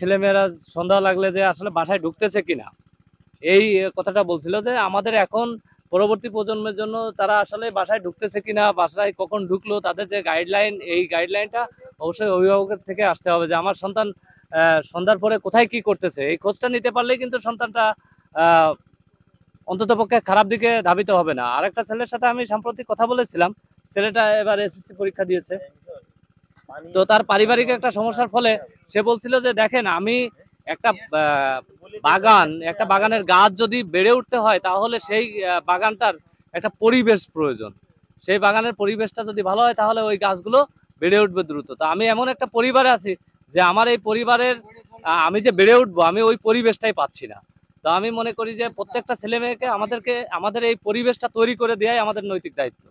ছেলেমেয়েরা সন্ধ্যা লাগলে যে আসলে বাসায় ঢুকতেছে কিনা এই কথাটা বলছিল যে আমাদের এখন পরবর্তী প্রজন্মের জন্য তারা আসলে বাসায় ঢুকতেছে কিনা বাসায় কখন ঢুকলো তাদের যে গাইডলাইন এই গাইডলাইনটা অবশ্যই অভিভাবকের থেকে আসতে হবে যে আমার সন্তান সন্ধ্যার পরে কোথায় কি করতেছে এই খোঁজটা নিতে পারলে কিন্তু সন্তানটা অন্ততপক্ষে খারাপ দিকে ধাবিত হবে না আরেকটা ছেলের সাথে আমি সাম্প্রতিক কথা বলেছিলাম ছেলেটা এবার এসএসসি পরীক্ষা দিয়েছে তো তার পারিবারিক একটা সমস্যার ফলে সে বলছিল যে দেখেন আমি একটা বাগান একটা বাগানের গাছ যদি বেড়ে উঠতে হয় তাহলে সেই বাগানটার একটা পরিবেশ প্রয়োজন সেই বাগানের পরিবেশটা যদি ভালো হয় তাহলে ওই গাছগুলো বেড়ে উঠবে দ্রুত তো আমি এমন একটা পরিবারে আছি যে আমার এই পরিবারের আমি যে বেড়ে উঠবো আমি ওই পরিবেশটাই পাচ্ছি না তো আমি মনে করি যে প্রত্যেকটা ছেলে মেয়েকে আমাদেরকে আমাদের এই পরিবেশটা তৈরি করে দেওয়াই আমাদের নৈতিক দায়িত্ব